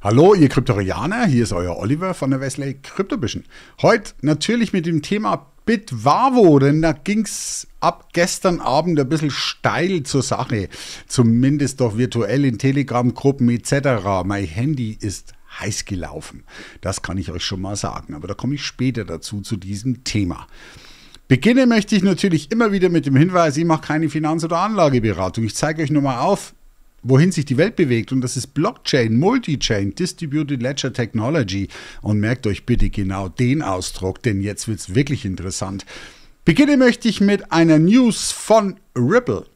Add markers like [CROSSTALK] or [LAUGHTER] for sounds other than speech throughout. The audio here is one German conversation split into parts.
Hallo, ihr Kryptorianer, hier ist euer Oliver von der Westlake Cryptobischen. Heute natürlich mit dem Thema Bitwavo, denn da ging es ab gestern Abend ein bisschen steil zur Sache. Zumindest doch virtuell in Telegram-Gruppen etc. Mein Handy ist heiß gelaufen. Das kann ich euch schon mal sagen, aber da komme ich später dazu zu diesem Thema. Beginnen möchte ich natürlich immer wieder mit dem Hinweis, ich mache keine Finanz- oder Anlageberatung. Ich zeige euch nur mal auf, wohin sich die Welt bewegt. Und das ist Blockchain, Multichain, Distributed Ledger Technology. Und merkt euch bitte genau den Ausdruck, denn jetzt wird es wirklich interessant. Beginnen möchte ich mit einer News von Ripple.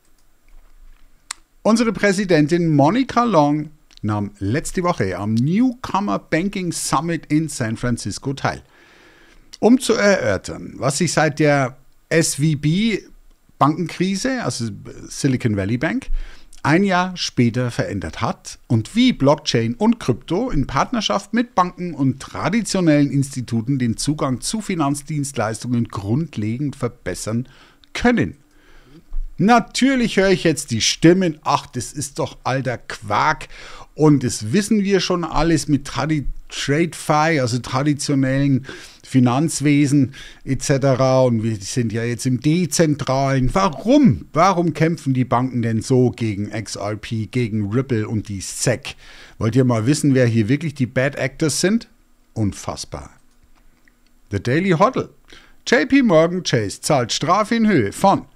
Unsere Präsidentin Monica Long nahm letzte Woche am Newcomer Banking Summit in San Francisco teil. Um zu erörtern, was sich seit der SVB Bankenkrise, also Silicon Valley Bank, ein Jahr später verändert hat und wie Blockchain und Krypto in Partnerschaft mit Banken und traditionellen Instituten den Zugang zu Finanzdienstleistungen grundlegend verbessern können. Natürlich höre ich jetzt die Stimmen, ach, das ist doch alter Quark und das wissen wir schon alles mit Tradi TradeFi, also traditionellen Finanzwesen etc. Und wir sind ja jetzt im dezentralen. Warum? Warum kämpfen die Banken denn so gegen XRP, gegen Ripple und die SEC? Wollt ihr mal wissen, wer hier wirklich die Bad Actors sind? Unfassbar. The Daily Hoddle. JP Morgan Chase zahlt Strafe in Höhe von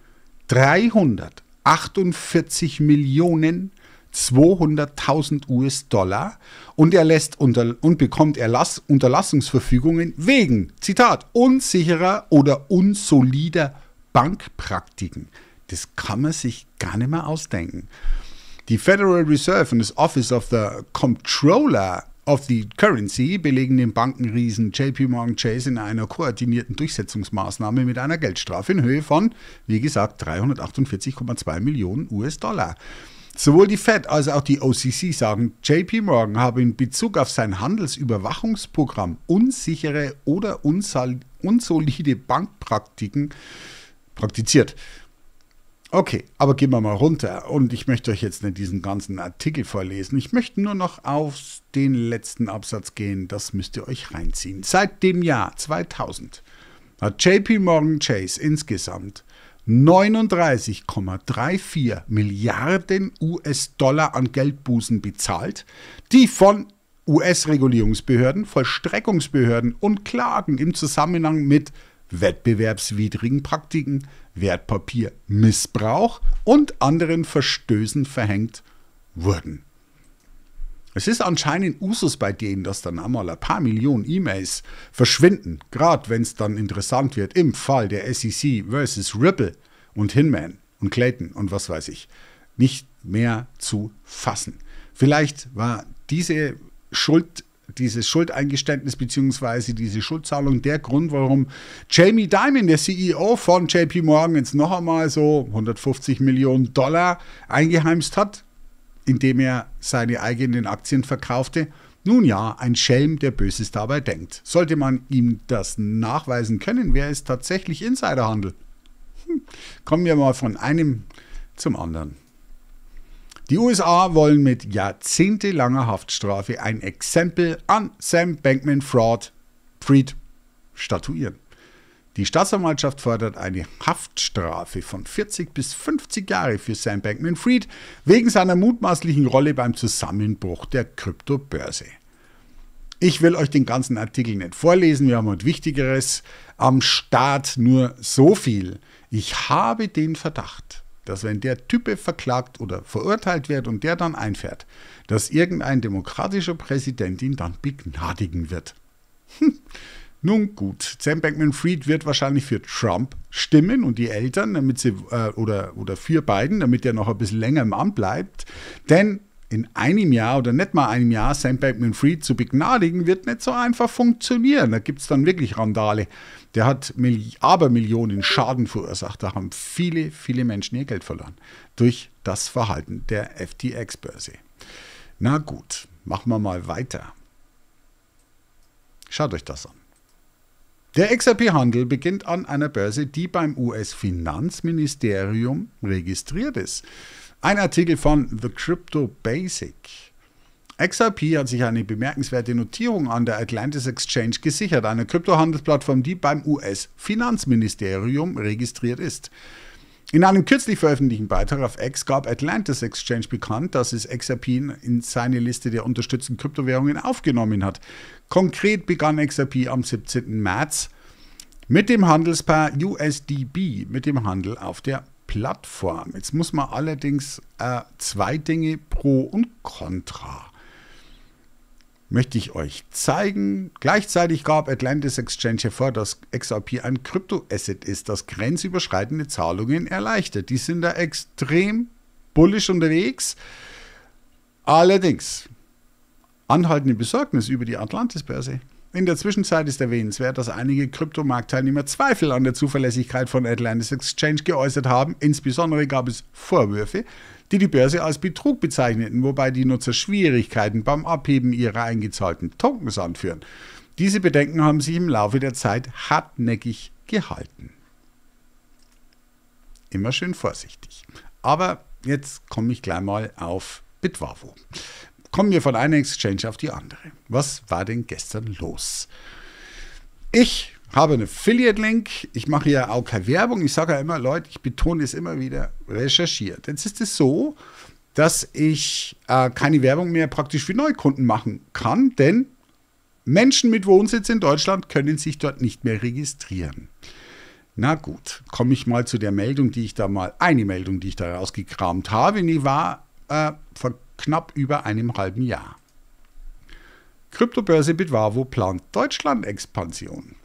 348 Millionen 200.000 US-Dollar und und bekommt Erlass, Unterlassungsverfügungen wegen, Zitat, unsicherer oder unsolider Bankpraktiken. Das kann man sich gar nicht mehr ausdenken. Die Federal Reserve und das Office of the Comptroller of the Currency belegen den Bankenriesen JP Morgan Chase in einer koordinierten Durchsetzungsmaßnahme mit einer Geldstrafe in Höhe von, wie gesagt, 348,2 Millionen US-Dollar. Sowohl die Fed als auch die OCC sagen, JP Morgan habe in Bezug auf sein Handelsüberwachungsprogramm unsichere oder unsolide Bankpraktiken praktiziert Okay, aber gehen wir mal runter. Und ich möchte euch jetzt nicht diesen ganzen Artikel vorlesen. Ich möchte nur noch auf den letzten Absatz gehen. Das müsst ihr euch reinziehen. Seit dem Jahr 2000 hat JP Morgan Chase insgesamt 39,34 Milliarden US-Dollar an Geldbußen bezahlt, die von US-Regulierungsbehörden, Vollstreckungsbehörden und Klagen im Zusammenhang mit wettbewerbswidrigen Praktiken, Wertpapiermissbrauch und anderen Verstößen verhängt wurden. Es ist anscheinend Usus bei denen, dass dann einmal ein paar Millionen E-Mails verschwinden, gerade wenn es dann interessant wird im Fall der SEC versus Ripple und Hinman und Clayton und was weiß ich, nicht mehr zu fassen. Vielleicht war diese Schuld dieses Schuldeingeständnis bzw. diese Schuldzahlung der Grund, warum Jamie Dimon, der CEO von JP Morgan, jetzt noch einmal so 150 Millionen Dollar eingeheimst hat, indem er seine eigenen Aktien verkaufte. Nun ja, ein Schelm, der Böses dabei denkt. Sollte man ihm das nachweisen können, wäre es tatsächlich Insiderhandel. Hm. Kommen wir mal von einem zum anderen. Die USA wollen mit jahrzehntelanger Haftstrafe ein Exempel an Sam Bankman Fraud Fried statuieren. Die Staatsanwaltschaft fordert eine Haftstrafe von 40 bis 50 Jahre für Sam Bankman Fried wegen seiner mutmaßlichen Rolle beim Zusammenbruch der Kryptobörse. Ich will euch den ganzen Artikel nicht vorlesen, wir haben heute Wichtigeres am Start, nur so viel. Ich habe den Verdacht, dass wenn der Typ verklagt oder verurteilt wird und der dann einfährt, dass irgendein demokratischer Präsident ihn dann begnadigen wird. Hm. Nun gut, Sam Bankman-Fried wird wahrscheinlich für Trump stimmen und die Eltern, damit sie äh, oder oder für Biden, damit er noch ein bisschen länger im Amt bleibt, denn in einem Jahr oder nicht mal einem Jahr Sam Bankman Fried zu begnadigen, wird nicht so einfach funktionieren. Da gibt es dann wirklich Randale. Der hat Abermillionen Schaden verursacht. Da haben viele, viele Menschen ihr Geld verloren. Durch das Verhalten der FTX-Börse. Na gut, machen wir mal weiter. Schaut euch das an. Der XRP-Handel beginnt an einer Börse, die beim US-Finanzministerium registriert ist. Ein Artikel von The Crypto Basic. XRP hat sich eine bemerkenswerte Notierung an der Atlantis Exchange gesichert, einer Kryptohandelsplattform, die beim US-Finanzministerium registriert ist. In einem kürzlich veröffentlichten Beitrag auf X gab Atlantis Exchange bekannt, dass es XRP in seine Liste der unterstützten Kryptowährungen aufgenommen hat. Konkret begann XRP am 17. März mit dem Handelspaar USDB mit dem Handel auf der Plattform. Jetzt muss man allerdings äh, zwei Dinge pro und contra möchte ich euch zeigen. Gleichzeitig gab Atlantis Exchange hervor, dass XRP ein Kryptoasset ist, das grenzüberschreitende Zahlungen erleichtert. Die sind da extrem bullisch unterwegs. Allerdings, anhaltende Besorgnis über die Atlantis-Börse in der Zwischenzeit ist erwähnenswert, dass einige Kryptomarktteilnehmer Zweifel an der Zuverlässigkeit von Atlantis Exchange geäußert haben. Insbesondere gab es Vorwürfe, die die Börse als Betrug bezeichneten, wobei die Nutzer Schwierigkeiten beim Abheben ihrer eingezahlten Tokens anführen. Diese Bedenken haben sich im Laufe der Zeit hartnäckig gehalten. Immer schön vorsichtig. Aber jetzt komme ich gleich mal auf Bitwavo. Kommen wir von einer Exchange auf die andere. Was war denn gestern los? Ich habe einen Affiliate-Link. Ich mache ja auch keine Werbung. Ich sage ja immer, Leute, ich betone es immer wieder, recherchiert. Jetzt ist es so, dass ich äh, keine Werbung mehr praktisch für Neukunden machen kann, denn Menschen mit Wohnsitz in Deutschland können sich dort nicht mehr registrieren. Na gut, komme ich mal zu der Meldung, die ich da mal, eine Meldung, die ich da rausgekramt habe, die war äh, vor knapp über einem halben Jahr. Kryptobörse Bitwavo plant Deutschland-Expansion.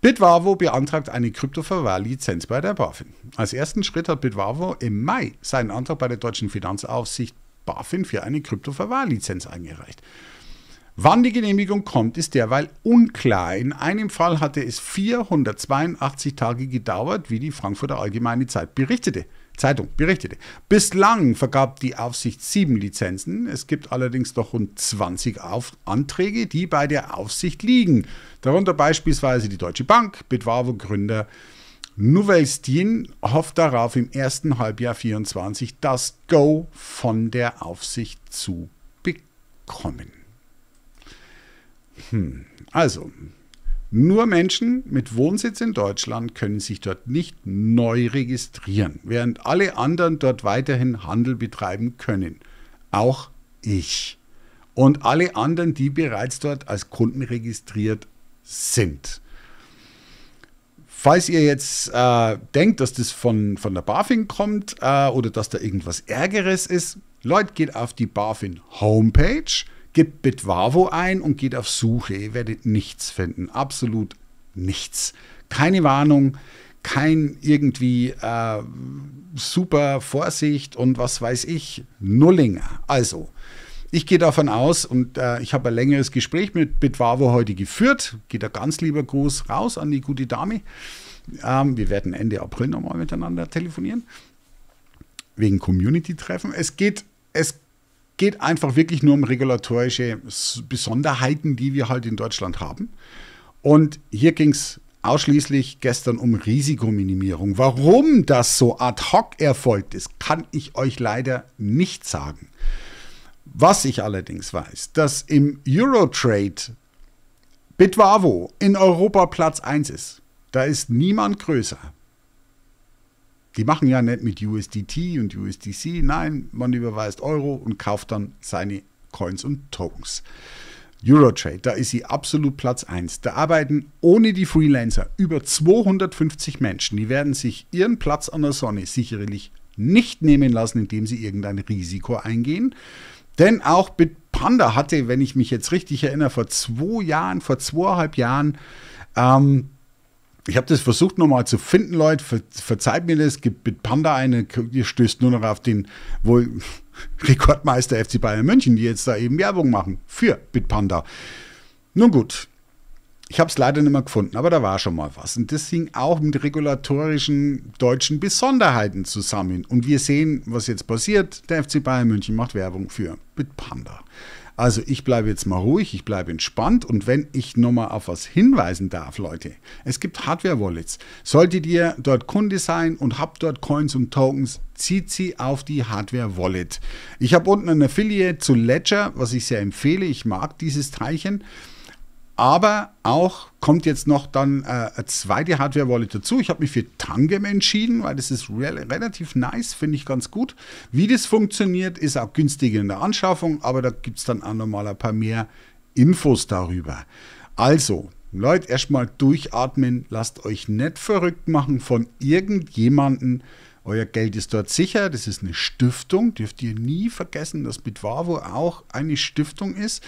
Bitwavo beantragt eine Kryptoverwahrlizenz bei der BaFin. Als ersten Schritt hat Bitwavo im Mai seinen Antrag bei der deutschen Finanzaufsicht BaFin für eine Kryptoverwahrlizenz eingereicht. Wann die Genehmigung kommt, ist derweil unklar. In einem Fall hatte es 482 Tage gedauert, wie die Frankfurter Allgemeine Zeit berichtete. Zeitung berichtete. Bislang vergab die Aufsicht sieben Lizenzen. Es gibt allerdings noch rund 20 Auf Anträge, die bei der Aufsicht liegen. Darunter beispielsweise die Deutsche Bank, Bitwavo-Gründer Nouvelstin hofft darauf, im ersten Halbjahr 2024 das Go von der Aufsicht zu bekommen. Hm. Also, nur Menschen mit Wohnsitz in Deutschland können sich dort nicht neu registrieren, während alle anderen dort weiterhin Handel betreiben können. Auch ich. Und alle anderen, die bereits dort als Kunden registriert sind. Falls ihr jetzt äh, denkt, dass das von, von der BaFin kommt äh, oder dass da irgendwas Ärgeres ist, Leute, geht auf die BaFin Homepage gibt Bitwavo ein und geht auf Suche. Ihr werdet nichts finden. Absolut nichts. Keine Warnung, kein irgendwie äh, super Vorsicht und was weiß ich. Nullinger. Also, ich gehe davon aus und äh, ich habe ein längeres Gespräch mit Bitwavo heute geführt. Geht da ganz lieber Gruß raus an die gute Dame. Ähm, wir werden Ende April nochmal miteinander telefonieren. Wegen Community-Treffen. Es geht, es geht einfach wirklich nur um regulatorische Besonderheiten, die wir halt in Deutschland haben. Und hier ging es ausschließlich gestern um Risikominimierung. Warum das so ad hoc erfolgt ist, kann ich euch leider nicht sagen. Was ich allerdings weiß, dass im Eurotrade Bitwavo in Europa Platz 1 ist. Da ist niemand größer. Die machen ja nicht mit USDT und USDC. Nein, man überweist Euro und kauft dann seine Coins und Tokens. Eurotrade, da ist sie absolut Platz 1. Da arbeiten ohne die Freelancer über 250 Menschen. Die werden sich ihren Platz an der Sonne sicherlich nicht nehmen lassen, indem sie irgendein Risiko eingehen. Denn auch Bitpanda hatte, wenn ich mich jetzt richtig erinnere, vor zwei Jahren, vor zweieinhalb Jahren ähm, ich habe das versucht nochmal zu finden, Leute. Ver, verzeiht mir das, gibt mit Panda eine, ihr stößt nur noch auf den wohl [LAUGHS] Rekordmeister FC Bayern München, die jetzt da eben Werbung machen für Bitpanda. Nun gut, ich habe es leider nicht mehr gefunden, aber da war schon mal was. Und das hing auch mit regulatorischen deutschen Besonderheiten zusammen. Und wir sehen, was jetzt passiert. Der FC Bayern München macht Werbung für Bitpanda. Also ich bleibe jetzt mal ruhig, ich bleibe entspannt und wenn ich nochmal auf was hinweisen darf, Leute, es gibt Hardware-Wallets. Solltet ihr dort Kunde sein und habt dort Coins und Tokens, zieht sie auf die Hardware-Wallet. Ich habe unten ein Affiliate zu Ledger, was ich sehr empfehle. Ich mag dieses Teilchen aber auch kommt jetzt noch dann äh, eine zweite Hardware-Wallet dazu. Ich habe mich für Tangem entschieden, weil das ist real, relativ nice, finde ich ganz gut. Wie das funktioniert, ist auch günstiger in der Anschaffung, aber da gibt es dann auch nochmal ein paar mehr Infos darüber. Also, Leute, erstmal durchatmen, lasst euch nicht verrückt machen von irgendjemandem. Euer Geld ist dort sicher, das ist eine Stiftung. Dürft ihr nie vergessen, dass Bitwavo auch eine Stiftung ist,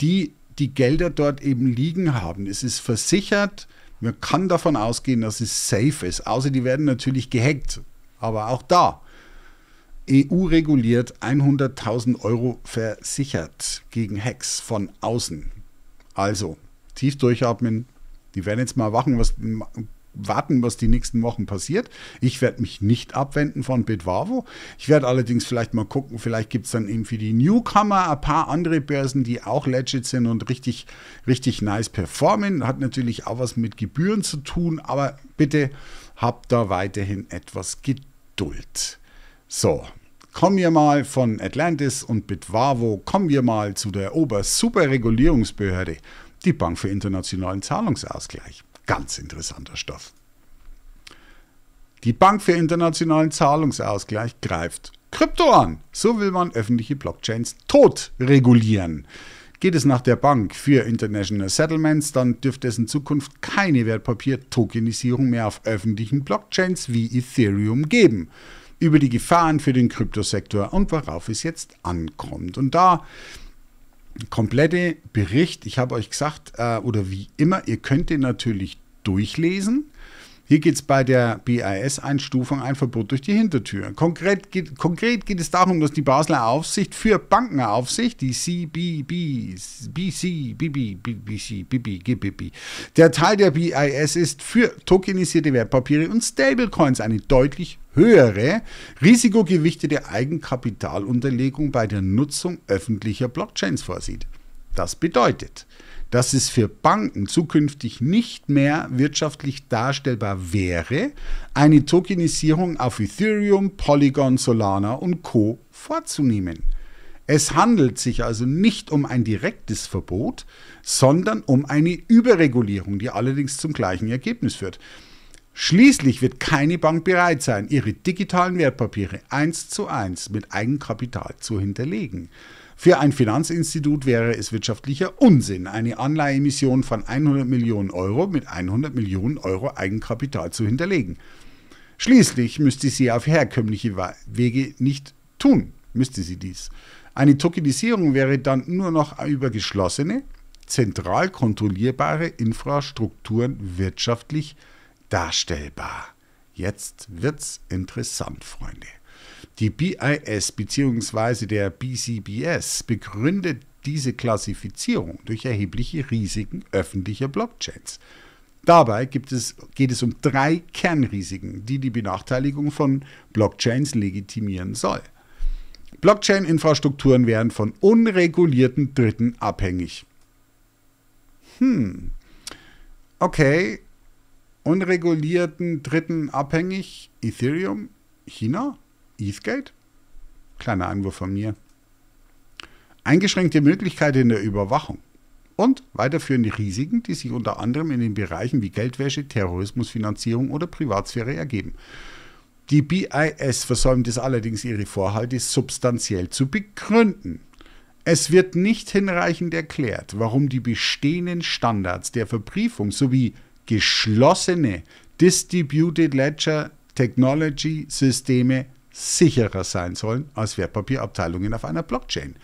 die die Gelder dort eben liegen haben. Es ist versichert, man kann davon ausgehen, dass es safe ist. Außer die werden natürlich gehackt. Aber auch da, EU reguliert 100.000 Euro versichert gegen Hacks von außen. Also, tief durchatmen. Die werden jetzt mal wachen, was warten, was die nächsten Wochen passiert. Ich werde mich nicht abwenden von Bitwavo. Ich werde allerdings vielleicht mal gucken, vielleicht gibt es dann eben für die Newcomer ein paar andere Börsen, die auch legit sind und richtig, richtig nice performen. Hat natürlich auch was mit Gebühren zu tun, aber bitte habt da weiterhin etwas Geduld. So. Kommen wir mal von Atlantis und Bitwavo, kommen wir mal zu der Obersuperregulierungsbehörde, die Bank für internationalen Zahlungsausgleich. Ganz interessanter Stoff. Die Bank für internationalen Zahlungsausgleich greift Krypto an. So will man öffentliche Blockchains tot regulieren. Geht es nach der Bank für International Settlements, dann dürfte es in Zukunft keine Wertpapier-Tokenisierung mehr auf öffentlichen Blockchains wie Ethereum geben. Über die Gefahren für den Kryptosektor und worauf es jetzt ankommt. Und da komplette Bericht, ich habe euch gesagt, äh, oder wie immer, ihr könnt den natürlich durchlesen. Hier geht es bei der BIS-Einstufung ein Verbot durch die Hintertür. Konkret geht, konkret geht, es darum, dass die Basler Aufsicht für Bankenaufsicht, die CBB, BC, BB, BBC, BB, GBB, der Teil der BIS ist, für tokenisierte Wertpapiere und Stablecoins eine deutlich höhere, risikogewichtete Eigenkapitalunterlegung bei der Nutzung öffentlicher Blockchains vorsieht. Das bedeutet, dass es für Banken zukünftig nicht mehr wirtschaftlich darstellbar wäre, eine Tokenisierung auf Ethereum, Polygon, Solana und Co vorzunehmen. Es handelt sich also nicht um ein direktes Verbot, sondern um eine Überregulierung, die allerdings zum gleichen Ergebnis führt. Schließlich wird keine Bank bereit sein, ihre digitalen Wertpapiere eins zu eins mit Eigenkapital zu hinterlegen. Für ein Finanzinstitut wäre es wirtschaftlicher Unsinn, eine Anleihemission von 100 Millionen Euro mit 100 Millionen Euro Eigenkapital zu hinterlegen. Schließlich müsste sie auf herkömmliche Wege nicht tun, müsste sie dies. Eine Tokenisierung wäre dann nur noch über geschlossene, zentral kontrollierbare Infrastrukturen wirtschaftlich darstellbar. Jetzt wird's interessant, Freunde. Die BIS bzw. der BCBS begründet diese Klassifizierung durch erhebliche Risiken öffentlicher Blockchains. Dabei es, geht es um drei Kernrisiken, die die Benachteiligung von Blockchains legitimieren soll. Blockchain-Infrastrukturen werden von unregulierten Dritten abhängig. Hm. Okay. Unregulierten Dritten abhängig? Ethereum? China? Eastgate? Kleiner Einwurf von mir. Eingeschränkte Möglichkeiten in der Überwachung. Und weiterführende Risiken, die sich unter anderem in den Bereichen wie Geldwäsche, Terrorismusfinanzierung oder Privatsphäre ergeben. Die BIS versäumt es allerdings, ihre Vorhalte substanziell zu begründen. Es wird nicht hinreichend erklärt, warum die bestehenden Standards der Verbriefung sowie geschlossene Distributed Ledger Technology Systeme sicherer sein sollen als Wertpapierabteilungen auf einer Blockchain.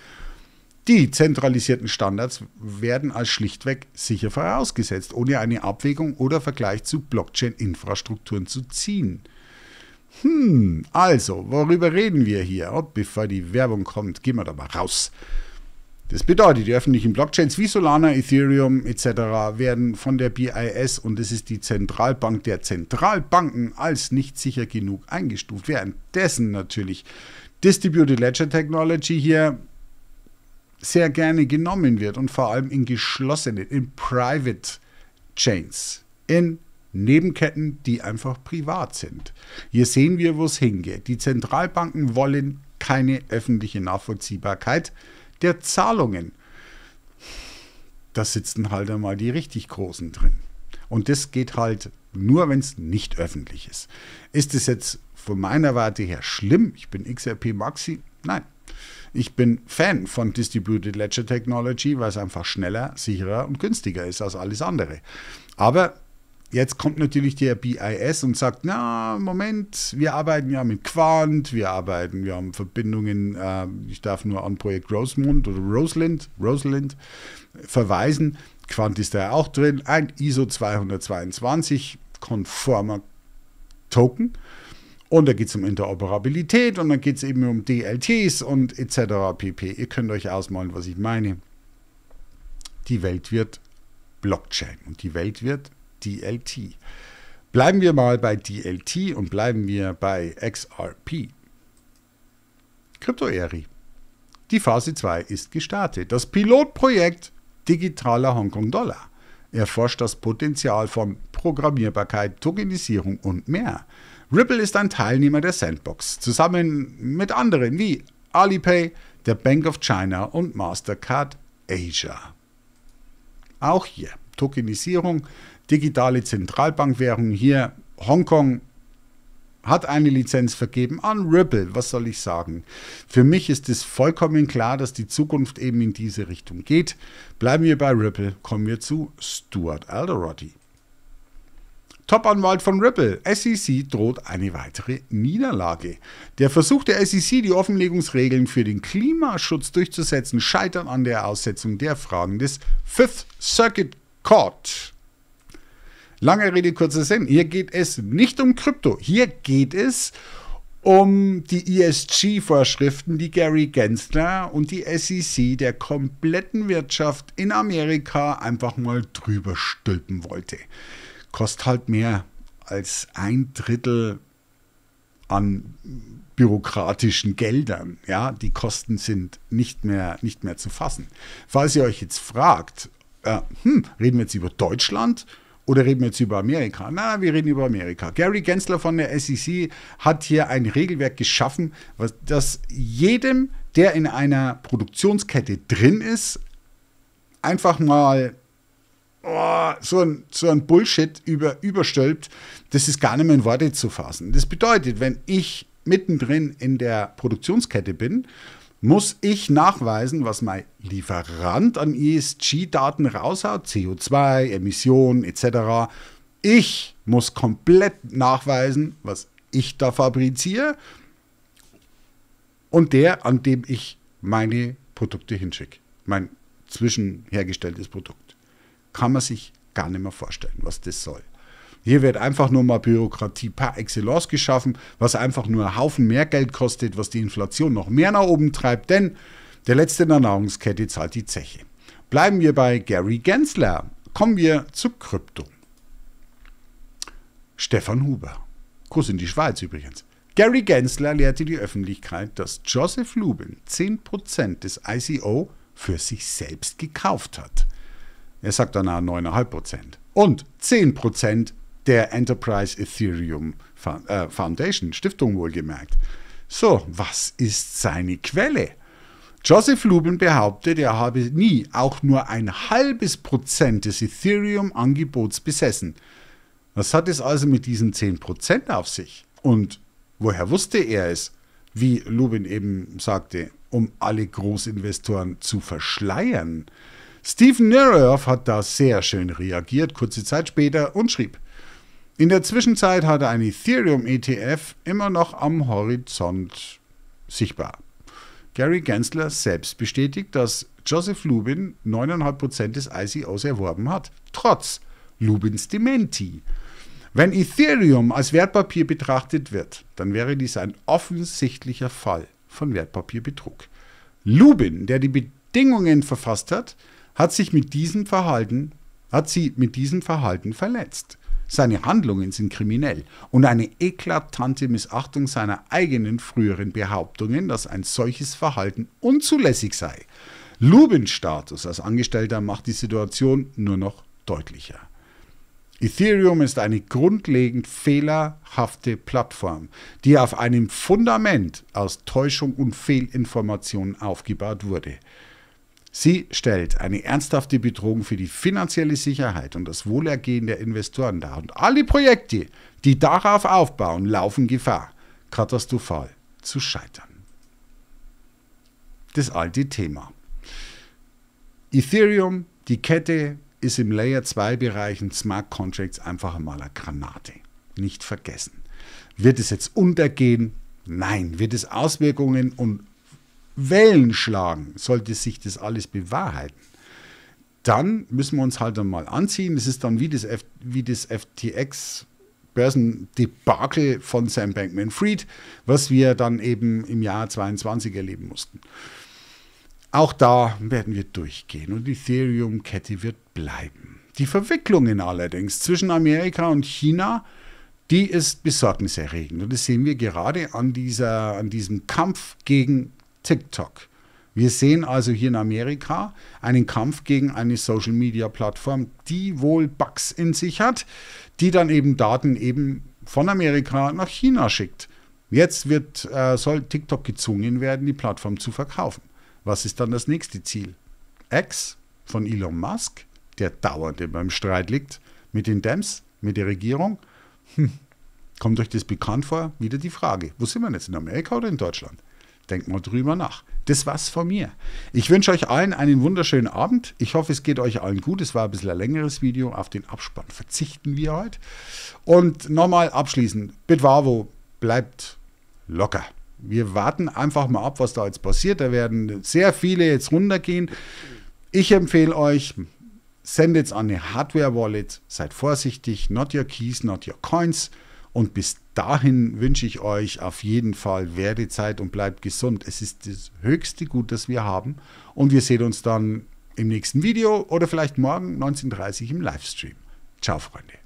Die zentralisierten Standards werden als schlichtweg sicher vorausgesetzt, ohne eine Abwägung oder Vergleich zu Blockchain-Infrastrukturen zu ziehen. Hm, also, worüber reden wir hier? Und bevor die Werbung kommt, gehen wir da mal raus. Das bedeutet, die öffentlichen Blockchains wie Solana, Ethereum etc. werden von der BIS und es ist die Zentralbank der Zentralbanken als nicht sicher genug eingestuft. Währenddessen natürlich Distributed Ledger Technology hier sehr gerne genommen wird und vor allem in geschlossenen, in Private Chains, in Nebenketten, die einfach privat sind. Hier sehen wir, wo es hingeht. Die Zentralbanken wollen keine öffentliche Nachvollziehbarkeit der Zahlungen. Da sitzen halt einmal die richtig Großen drin. Und das geht halt nur, wenn es nicht öffentlich ist. Ist es jetzt von meiner Warte her schlimm? Ich bin XRP Maxi? Nein. Ich bin Fan von Distributed Ledger Technology, weil es einfach schneller, sicherer und günstiger ist als alles andere. Aber Jetzt kommt natürlich der BIS und sagt, na, Moment, wir arbeiten ja mit Quant, wir arbeiten, wir haben Verbindungen, äh, ich darf nur an Projekt Rosemund oder Rosalind, Rosalind verweisen. Quant ist da ja auch drin, ein ISO 222 konformer Token. Und da geht es um Interoperabilität und dann geht es eben um DLTs und etc. pp. Ihr könnt euch ausmalen, was ich meine. Die Welt wird Blockchain und die Welt wird DLT. Bleiben wir mal bei DLT und bleiben wir bei XRP. Krypto-Eri. Die Phase 2 ist gestartet. Das Pilotprojekt digitaler Hongkong-Dollar erforscht das Potenzial von Programmierbarkeit, Tokenisierung und mehr. Ripple ist ein Teilnehmer der Sandbox, zusammen mit anderen wie Alipay, der Bank of China und Mastercard Asia. Auch hier Tokenisierung, digitale Zentralbankwährung hier, Hongkong hat eine Lizenz vergeben an Ripple, was soll ich sagen? Für mich ist es vollkommen klar, dass die Zukunft eben in diese Richtung geht. Bleiben wir bei Ripple, kommen wir zu Stuart Alderotti. Top-Anwalt von Ripple, SEC droht eine weitere Niederlage. Der Versuch der SEC, die Offenlegungsregeln für den Klimaschutz durchzusetzen, scheitert an der Aussetzung der Fragen des Fifth Circuit Court. Lange Rede, kurzer Sinn. Hier geht es nicht um Krypto. Hier geht es um die ESG-Vorschriften, die Gary Gensler und die SEC der kompletten Wirtschaft in Amerika einfach mal drüber stülpen wollte. Kostet halt mehr als ein Drittel an bürokratischen Geldern. Ja, die Kosten sind nicht mehr, nicht mehr zu fassen. Falls ihr euch jetzt fragt, äh, hm, reden wir jetzt über Deutschland? Oder reden wir jetzt über Amerika? Na, wir reden über Amerika. Gary Gensler von der SEC hat hier ein Regelwerk geschaffen, was, das jedem, der in einer Produktionskette drin ist, einfach mal oh, so, ein, so ein Bullshit über, überstülpt, das ist gar nicht mehr in Worte zu fassen. Das bedeutet, wenn ich mittendrin in der Produktionskette bin muss ich nachweisen, was mein Lieferant an ESG-Daten raushaut, CO2, Emissionen etc. Ich muss komplett nachweisen, was ich da fabriziere und der, an dem ich meine Produkte hinschicke, mein zwischenhergestelltes Produkt. Kann man sich gar nicht mehr vorstellen, was das soll. Hier wird einfach nur mal Bürokratie par excellence geschaffen, was einfach nur einen Haufen mehr Geld kostet, was die Inflation noch mehr nach oben treibt, denn der Letzte in der Nahrungskette zahlt die Zeche. Bleiben wir bei Gary Gensler. Kommen wir zu Krypto. Stefan Huber. Kuss in die Schweiz übrigens. Gary Gensler lehrte die Öffentlichkeit, dass Joseph Lubin 10% des ICO für sich selbst gekauft hat. Er sagt danach 9,5%. Und 10% der Enterprise Ethereum äh, Foundation, Stiftung wohlgemerkt. So, was ist seine Quelle? Joseph Lubin behauptet, er habe nie auch nur ein halbes Prozent des Ethereum-Angebots besessen. Was hat es also mit diesen 10% auf sich? Und woher wusste er es? Wie Lubin eben sagte, um alle Großinvestoren zu verschleiern. Steven Neroff hat da sehr schön reagiert, kurze Zeit später, und schrieb, in der Zwischenzeit hatte ein Ethereum-ETF immer noch am Horizont sichtbar. Gary Gensler selbst bestätigt, dass Joseph Lubin 9,5% des ICOs erworben hat, trotz Lubins Dementi. Wenn Ethereum als Wertpapier betrachtet wird, dann wäre dies ein offensichtlicher Fall von Wertpapierbetrug. Lubin, der die Bedingungen verfasst hat, hat sich mit diesem Verhalten, hat sie mit diesem Verhalten verletzt. Seine Handlungen sind kriminell und eine eklatante Missachtung seiner eigenen früheren Behauptungen, dass ein solches Verhalten unzulässig sei. Lubins Status als Angestellter macht die Situation nur noch deutlicher. Ethereum ist eine grundlegend fehlerhafte Plattform, die auf einem Fundament aus Täuschung und Fehlinformationen aufgebaut wurde. Sie stellt eine ernsthafte Bedrohung für die finanzielle Sicherheit und das Wohlergehen der Investoren dar. Und alle Projekte, die darauf aufbauen, laufen Gefahr, katastrophal zu scheitern. Das alte Thema. Ethereum, die Kette, ist im Layer 2 Bereich in Smart Contracts einfach mal eine Granate. Nicht vergessen. Wird es jetzt untergehen? Nein. Wird es Auswirkungen und Wellen schlagen, sollte sich das alles bewahrheiten, dann müssen wir uns halt einmal anziehen. Es ist dann wie das, F wie das FTX Börsendebakel von Sam Bankman Fried, was wir dann eben im Jahr 22 erleben mussten. Auch da werden wir durchgehen und die Ethereum-Kette wird bleiben. Die Verwicklungen allerdings zwischen Amerika und China, die ist besorgniserregend. Und das sehen wir gerade an, dieser, an diesem Kampf gegen TikTok. Wir sehen also hier in Amerika einen Kampf gegen eine Social-Media-Plattform, die wohl Bugs in sich hat, die dann eben Daten eben von Amerika nach China schickt. Jetzt wird, äh, soll TikTok gezwungen werden, die Plattform zu verkaufen. Was ist dann das nächste Ziel? X von Elon Musk, der dauernd beim Streit liegt, mit den Dems, mit der Regierung. Hm. Kommt euch das bekannt vor? Wieder die Frage, wo sind wir jetzt, in Amerika oder in Deutschland? Denkt mal drüber nach. Das war's von mir. Ich wünsche euch allen einen wunderschönen Abend. Ich hoffe, es geht euch allen gut. Es war ein bisschen ein längeres Video. Auf den Abspann verzichten wir heute. Und nochmal abschließend: Bitwavo bleibt locker. Wir warten einfach mal ab, was da jetzt passiert. Da werden sehr viele jetzt runtergehen. Ich empfehle euch, sendet es an eine Hardware-Wallet. Seid vorsichtig. Not your keys, not your coins. Und bis dahin wünsche ich euch auf jeden Fall Werdezeit und bleibt gesund. Es ist das höchste Gut, das wir haben. Und wir sehen uns dann im nächsten Video oder vielleicht morgen 19.30 Uhr im Livestream. Ciao, Freunde.